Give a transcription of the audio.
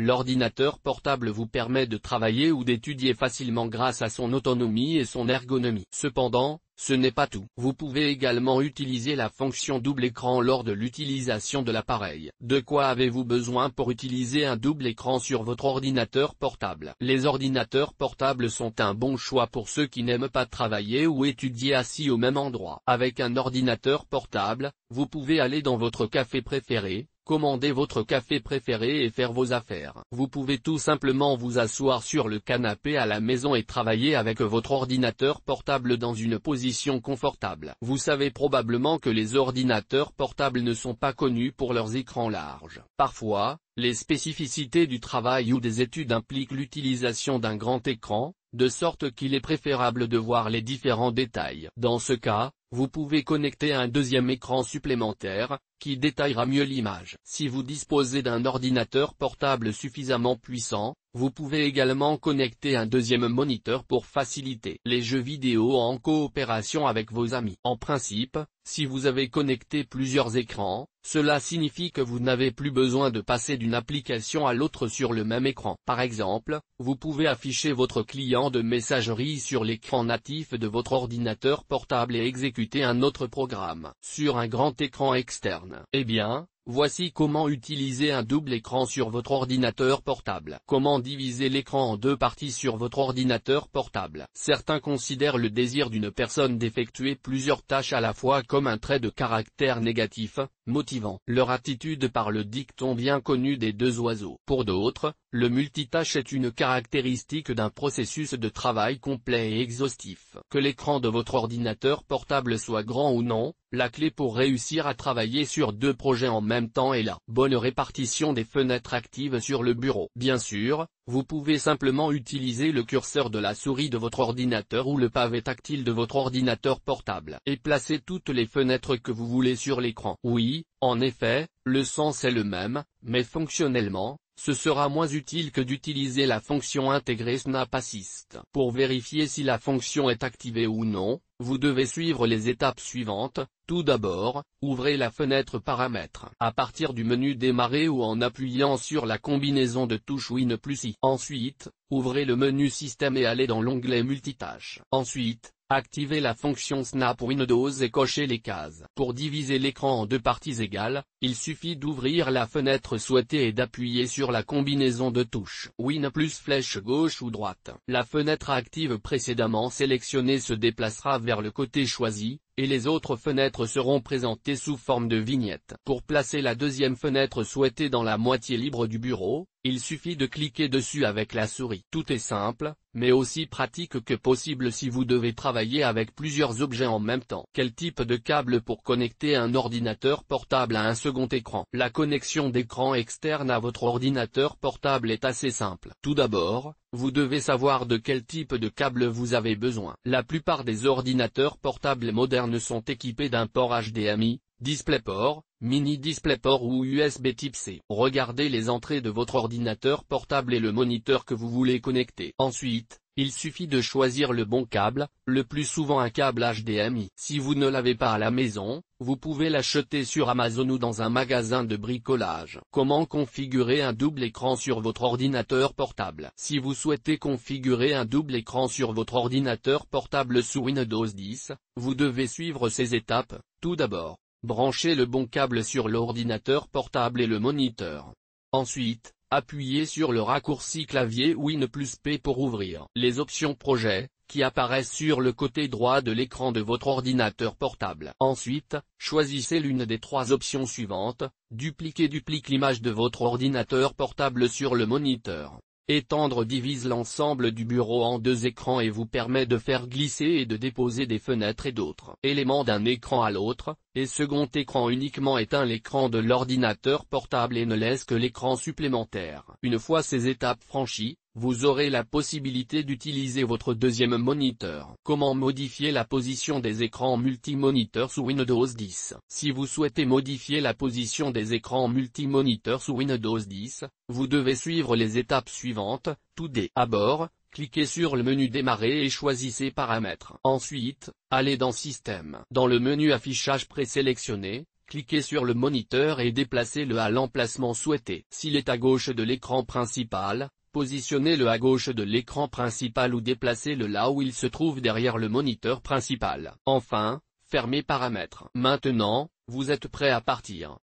L'ordinateur portable vous permet de travailler ou d'étudier facilement grâce à son autonomie et son ergonomie. Cependant, ce n'est pas tout. Vous pouvez également utiliser la fonction double écran lors de l'utilisation de l'appareil. De quoi avez-vous besoin pour utiliser un double écran sur votre ordinateur portable Les ordinateurs portables sont un bon choix pour ceux qui n'aiment pas travailler ou étudier assis au même endroit. Avec un ordinateur portable, vous pouvez aller dans votre café préféré, commandez votre café préféré et faire vos affaires. Vous pouvez tout simplement vous asseoir sur le canapé à la maison et travailler avec votre ordinateur portable dans une position confortable. Vous savez probablement que les ordinateurs portables ne sont pas connus pour leurs écrans larges. Parfois, les spécificités du travail ou des études impliquent l'utilisation d'un grand écran, de sorte qu'il est préférable de voir les différents détails. Dans ce cas, vous pouvez connecter un deuxième écran supplémentaire, qui détaillera mieux l'image. Si vous disposez d'un ordinateur portable suffisamment puissant, vous pouvez également connecter un deuxième moniteur pour faciliter les jeux vidéo en coopération avec vos amis. En principe, si vous avez connecté plusieurs écrans, cela signifie que vous n'avez plus besoin de passer d'une application à l'autre sur le même écran. Par exemple, vous pouvez afficher votre client de messagerie sur l'écran natif de votre ordinateur portable et exécuter un autre programme sur un grand écran externe. Eh bien, Voici comment utiliser un double écran sur votre ordinateur portable. Comment diviser l'écran en deux parties sur votre ordinateur portable. Certains considèrent le désir d'une personne d'effectuer plusieurs tâches à la fois comme un trait de caractère négatif, motivant leur attitude par le dicton bien connu des deux oiseaux. Pour d'autres, le multitâche est une caractéristique d'un processus de travail complet et exhaustif. Que l'écran de votre ordinateur portable soit grand ou non, la clé pour réussir à travailler sur deux projets en même temps est la bonne répartition des fenêtres actives sur le bureau. Bien sûr, vous pouvez simplement utiliser le curseur de la souris de votre ordinateur ou le pavé tactile de votre ordinateur portable et placer toutes les fenêtres que vous voulez sur l'écran. Oui, en effet, le sens est le même, mais fonctionnellement, ce sera moins utile que d'utiliser la fonction intégrée Assist. Pour vérifier si la fonction est activée ou non, vous devez suivre les étapes suivantes. Tout d'abord, ouvrez la fenêtre Paramètres à partir du menu Démarrer ou en appuyant sur la combinaison de touches Win plus I. Ensuite, ouvrez le menu Système et allez dans l'onglet Multitâche. Ensuite, Activez la fonction Snap Windows et cochez les cases. Pour diviser l'écran en deux parties égales, il suffit d'ouvrir la fenêtre souhaitée et d'appuyer sur la combinaison de touches. Win plus flèche gauche ou droite. La fenêtre active précédemment sélectionnée se déplacera vers le côté choisi, et les autres fenêtres seront présentées sous forme de vignettes. Pour placer la deuxième fenêtre souhaitée dans la moitié libre du bureau, il suffit de cliquer dessus avec la souris. Tout est simple, mais aussi pratique que possible si vous devez travailler avec plusieurs objets en même temps. Quel type de câble pour connecter un ordinateur portable à un second écran La connexion d'écran externe à votre ordinateur portable est assez simple. Tout d'abord, vous devez savoir de quel type de câble vous avez besoin. La plupart des ordinateurs portables modernes sont équipés d'un port HDMI, DisplayPort, Mini DisplayPort ou USB Type C. Regardez les entrées de votre ordinateur portable et le moniteur que vous voulez connecter. Ensuite, il suffit de choisir le bon câble, le plus souvent un câble HDMI. Si vous ne l'avez pas à la maison, vous pouvez l'acheter sur Amazon ou dans un magasin de bricolage. Comment configurer un double écran sur votre ordinateur portable Si vous souhaitez configurer un double écran sur votre ordinateur portable sous Windows 10, vous devez suivre ces étapes. Tout d'abord, branchez le bon câble sur l'ordinateur portable et le moniteur. Ensuite, Appuyez sur le raccourci clavier Win plus P pour ouvrir les options Projet, qui apparaissent sur le côté droit de l'écran de votre ordinateur portable. Ensuite, choisissez l'une des trois options suivantes, dupliquer duplique l'image de votre ordinateur portable sur le moniteur. Étendre divise l'ensemble du bureau en deux écrans et vous permet de faire glisser et de déposer des fenêtres et d'autres éléments d'un écran à l'autre, et second écran uniquement éteint l'écran de l'ordinateur portable et ne laisse que l'écran supplémentaire. Une fois ces étapes franchies, vous aurez la possibilité d'utiliser votre deuxième moniteur. Comment modifier la position des écrans multimoniteurs sous Windows 10 Si vous souhaitez modifier la position des écrans multimoniteurs sous Windows 10, vous devez suivre les étapes suivantes, tout d'abord, bord, cliquez sur le menu Démarrer et choisissez Paramètres. Ensuite, allez dans Système. Dans le menu Affichage présélectionné, cliquez sur le moniteur et déplacez-le à l'emplacement souhaité. S'il est à gauche de l'écran principal, positionnez-le à gauche de l'écran principal ou déplacez-le là où il se trouve derrière le moniteur principal. Enfin, fermez paramètres. Maintenant, vous êtes prêt à partir.